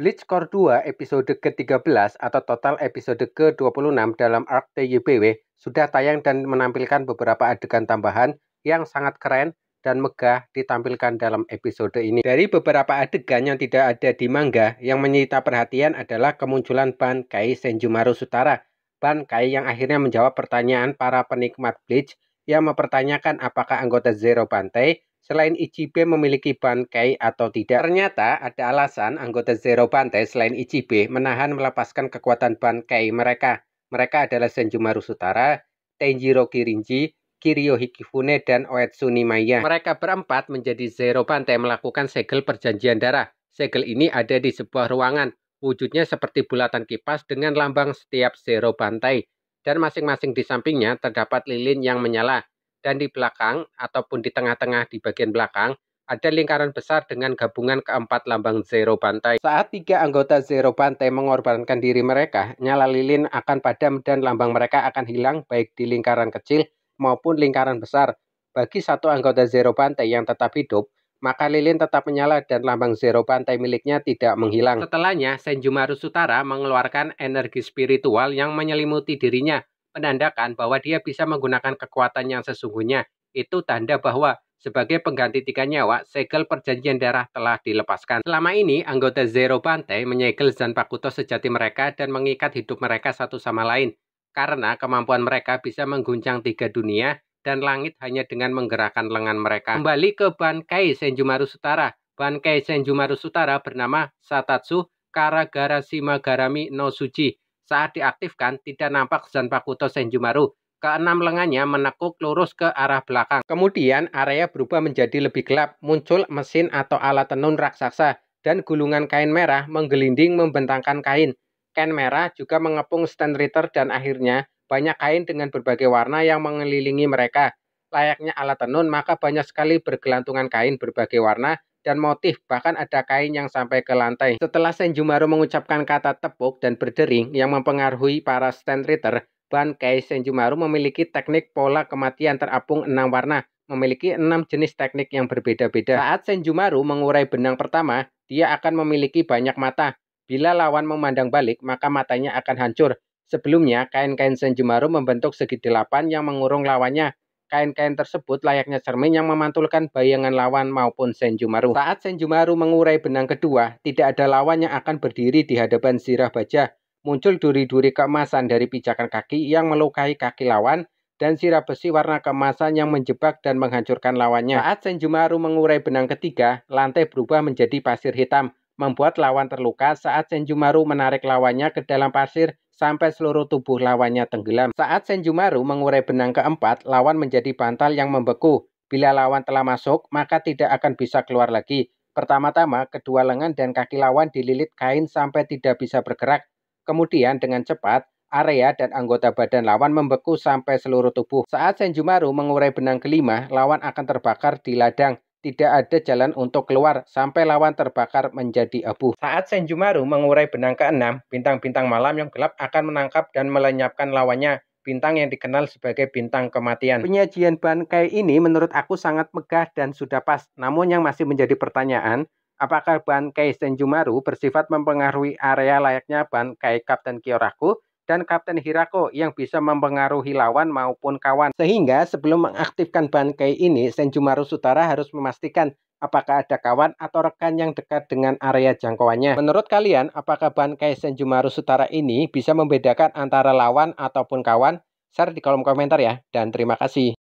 Bleach Core 2 episode ke-13 atau total episode ke-26 dalam arc TYBW sudah tayang dan menampilkan beberapa adegan tambahan yang sangat keren dan megah ditampilkan dalam episode ini. Dari beberapa adegan yang tidak ada di manga, yang menyita perhatian adalah kemunculan Ban Kai Senjumaru Sutara. Ban Kai yang akhirnya menjawab pertanyaan para penikmat Bleach yang mempertanyakan apakah anggota Zero pantai. Selain ICB memiliki bangkai atau tidak, ternyata ada alasan anggota Zero Bantai selain ICB menahan melepaskan kekuatan bangkai mereka. Mereka adalah Senjumaru Sutara, Tenjiro Kirinji, Kiryo Hikifune, dan Oetsuni Maya. Mereka berempat menjadi Zero Bantai melakukan segel perjanjian darah. Segel ini ada di sebuah ruangan. Wujudnya seperti bulatan kipas dengan lambang setiap Zero Bantai. Dan masing-masing di sampingnya terdapat lilin yang menyala dan di belakang ataupun di tengah-tengah di bagian belakang ada lingkaran besar dengan gabungan keempat lambang zero bantai. Saat tiga anggota zero bantai mengorbankan diri mereka, nyala lilin akan padam dan lambang mereka akan hilang baik di lingkaran kecil maupun lingkaran besar. Bagi satu anggota zero bantai yang tetap hidup, maka lilin tetap menyala dan lambang zero bantai miliknya tidak menghilang. Setelahnya, Senjumaru Sutara mengeluarkan energi spiritual yang menyelimuti dirinya menandakan bahwa dia bisa menggunakan kekuatan yang sesungguhnya. Itu tanda bahwa sebagai pengganti tiga nyawa, segel perjanjian darah telah dilepaskan. Selama ini, anggota Zero Bante menyegel Zanpakuto sejati mereka dan mengikat hidup mereka satu sama lain. Karena kemampuan mereka bisa mengguncang tiga dunia dan langit hanya dengan menggerakkan lengan mereka. Kembali ke Bankai Senjumaru Sutara. Bankai Senjumaru Sutara bernama Satatsu Karagara Shimagarami no Suji saat diaktifkan, tidak nampak Zanpakuto Senjumaru. Keenam lengannya menekuk lurus ke arah belakang. Kemudian area berubah menjadi lebih gelap, muncul mesin atau alat tenun raksasa, dan gulungan kain merah menggelinding membentangkan kain. Kain merah juga mengepung stand Ritter dan akhirnya banyak kain dengan berbagai warna yang mengelilingi mereka. Layaknya alat tenun, maka banyak sekali bergelantungan kain berbagai warna dan motif, bahkan ada kain yang sampai ke lantai. Setelah Senjumaru mengucapkan kata tepuk dan berdering yang mempengaruhi para stand reader, Bankai Senjumaru memiliki teknik pola kematian terapung enam warna, memiliki enam jenis teknik yang berbeda-beda. Saat Senjumaru mengurai benang pertama, dia akan memiliki banyak mata. Bila lawan memandang balik, maka matanya akan hancur. Sebelumnya, kain-kain Senjumaru membentuk segi delapan yang mengurung lawannya kain-kain tersebut layaknya cermin yang memantulkan bayangan lawan maupun Senjumaru. Saat Senjumaru mengurai benang kedua, tidak ada lawan yang akan berdiri di hadapan sirah baja. Muncul duri-duri keemasan dari pijakan kaki yang melukai kaki lawan dan sirah besi warna keemasan yang menjebak dan menghancurkan lawannya. Saat Senjumaru mengurai benang ketiga, lantai berubah menjadi pasir hitam membuat lawan terluka saat Senjumaru menarik lawannya ke dalam pasir sampai seluruh tubuh lawannya tenggelam. Saat Senjumaru mengurai benang keempat, lawan menjadi bantal yang membeku. Bila lawan telah masuk, maka tidak akan bisa keluar lagi. Pertama-tama, kedua lengan dan kaki lawan dililit kain sampai tidak bisa bergerak. Kemudian dengan cepat, area dan anggota badan lawan membeku sampai seluruh tubuh. Saat Senjumaru mengurai benang kelima, lawan akan terbakar di ladang tidak ada jalan untuk keluar sampai lawan terbakar menjadi abu. Saat Senjumaru mengurai benang keenam, bintang-bintang malam yang gelap akan menangkap dan melenyapkan lawannya, bintang yang dikenal sebagai bintang kematian. Penyajian bangkai ini menurut aku sangat megah dan sudah pas. Namun yang masih menjadi pertanyaan, apakah bangkai Senjumaru bersifat mempengaruhi area layaknya bangkai Kapten Kioraku? dan Kapten Hirako yang bisa mempengaruhi lawan maupun kawan. Sehingga sebelum mengaktifkan Bankai ini, Senjumaru Sutara harus memastikan apakah ada kawan atau rekan yang dekat dengan area jangkauannya. Menurut kalian, apakah Bankai Senjumaru Sutara ini bisa membedakan antara lawan ataupun kawan? Share di kolom komentar ya, dan terima kasih.